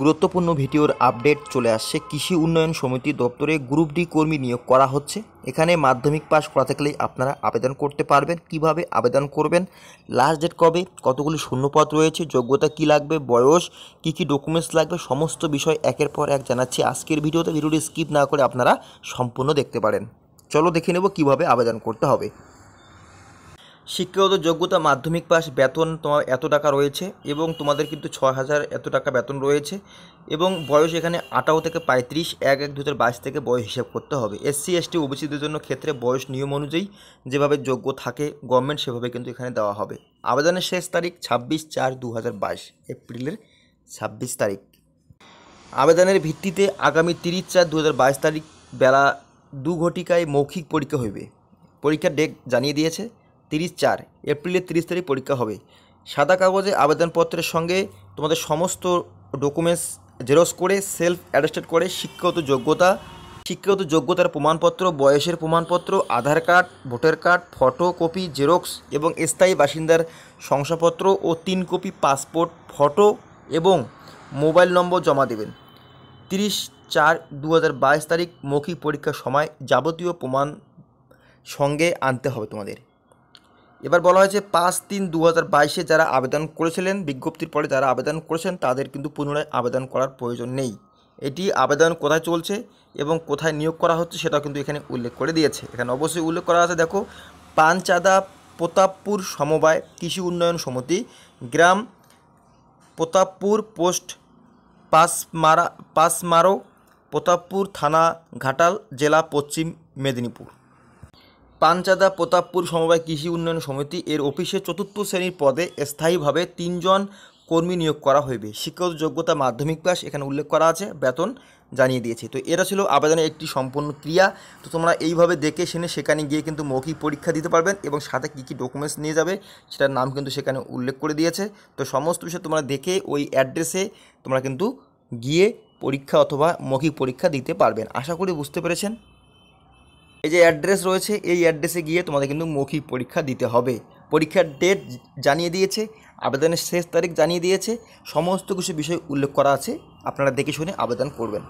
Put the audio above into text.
গুরুত্বপূর্ণ ভিডিওর আপডেট চলে আসছে কৃষি উন্নয়ন সমিতি দপ্তরে গ্রুপ ডি কর্মী নিয়োগ করা হচ্ছে এখানে মাধ্যমিক পাস করা থাকলেই আপনারা আবেদন করতে পারবেন কিভাবে আবেদন করবেন লাস্ট ডেট কবে কতগুলি শূন্যপদ রয়েছে যোগ্যতা কি লাগবে বয়স কি কি ডকুমেন্টস লাগবে সমস্ত বিষয় একের পর এক জানাচ্ছি আজকের ভিডিওতে ভিডিওটি স্কিপ না করে আপনারা সম্পূর্ণ দেখতে পারেন চলো দেখে নেব কিভাবে আবেদন করতে হবে শিক্ষাগত যোগ্যতা মাধ্যমিক পাস বেতন তোমার এত টাকা রয়েছে এবং তোমাদের কিন্তু ছ হাজার এত টাকা বেতন রয়েছে এবং বয়স এখানে আঠারো থেকে পঁয়ত্রিশ এক এক দু থেকে বয়স হিসাব করতে হবে এসসি এসটি ওবিসিদের জন্য ক্ষেত্রে বয়স নিয়ম অনুযায়ী যেভাবে যোগ্য থাকে গভর্নমেন্ট সেভাবে কিন্তু এখানে দেওয়া হবে আবেদনের শেষ তারিখ ছাব্বিশ চার দু হাজার এপ্রিলের ছাব্বিশ তারিখ আবেদনের ভিত্তিতে আগামী তিরিশ চার দু তারিখ বেলা দু ঘটিকায় মৌখিক পরীক্ষা হইবে পরীক্ষার ডেট জানিয়ে দিয়েছে তিরিশ চার এপ্রিলের তিরিশ তারিখ পরীক্ষা হবে সাদা কাগজে আবেদনপত্রের সঙ্গে তোমাদের সমস্ত ডকুমেন্টস জেরক্স করে সেলফ অ্যাডেস্টেড করে শিক্ষাগত যোগ্যতা শিক্ষাগত যোগ্যতার প্রমাণপত্র বয়সের প্রমাণপত্র Aadhaar card voter card photocopy xerox এবং স্থায়ী বাসিন্দার শংসাপত্র ও তিন কপি পাসপোর্ট ফটো এবং মোবাইল নম্বর জমা দেবেন তিরিশ চার দু তারিখ মৌখিক পরীক্ষার সময় যাবতীয় প্রমাণ সঙ্গে আনতে হবে তোমাদের এবার বলা হয়েছে পাঁচ তিন দু হাজার বাইশে যারা আবেদন করেছিলেন বিজ্ঞপ্তির পরে যারা আবেদন করেছেন তাদের কিন্তু পুনরায় আবেদন করার প্রয়োজন নেই এটি আবেদন কোথায় চলছে এবং কোথায় নিয়োগ করা হচ্ছে সেটাও কিন্তু এখানে উল্লেখ করে দিয়েছে এখানে অবশ্যই উল্লেখ করা আছে দেখো পানচাদা প্রতাপপুর সমবায় কৃষি উন্নয়ন সমিতি গ্রাম প্রতাপপুর পোস্ট পাসমারা পাসমারো প্রতাপপুর থানা ঘাটাল জেলা পশ্চিম মেদিনীপুর পাঞ্চাদা প্রতাপপুর সমবায় কৃষি উন্নয়ন সমিতি এর অফিসে চতুর্থ শ্রেণীর পদে স্থায়ীভাবে তিনজন কর্মী নিয়োগ করা হইবে শিক্ষক যোগ্যতা মাধ্যমিক পাস এখানে উল্লেখ করা আছে বেতন জানিয়ে দিয়েছে তো এরা ছিল আবেদনের একটি সম্পূর্ণ ক্রিয়া তো তোমরা এইভাবে দেখে শুনে সেখানে গিয়ে কিন্তু মৌখিক পরীক্ষা দিতে পারবেন এবং সাথে কী কী ডকুমেন্টস নিয়ে যাবে সেটার নাম কিন্তু সেখানে উল্লেখ করে দিয়েছে তো সমস্ত বিষয়ে তোমরা দেখে ওই অ্যাড্রেসে তোমরা কিন্তু গিয়ে পরীক্ষা অথবা মৌখিক পরীক্ষা দিতে পারবেন আশা করি বুঝতে পেরেছেন এই যে অ্যাড্রেস রয়েছে এই অ্যাড্রেসে গিয়ে তোমাদের কিন্তু মৌখিক পরীক্ষা দিতে হবে পরীক্ষার ডেট জানিয়ে দিয়েছে আবেদনের শেষ তারিখ জানিয়ে দিয়েছে সমস্ত কিছু বিষয় উল্লেখ করা আছে আপনারা দেখে শুনে আবেদন করবেন